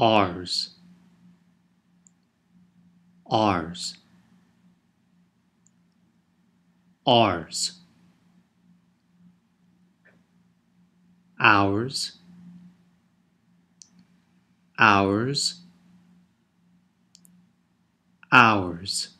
Ours. Ours. Ours. Ours. Ours. Ours.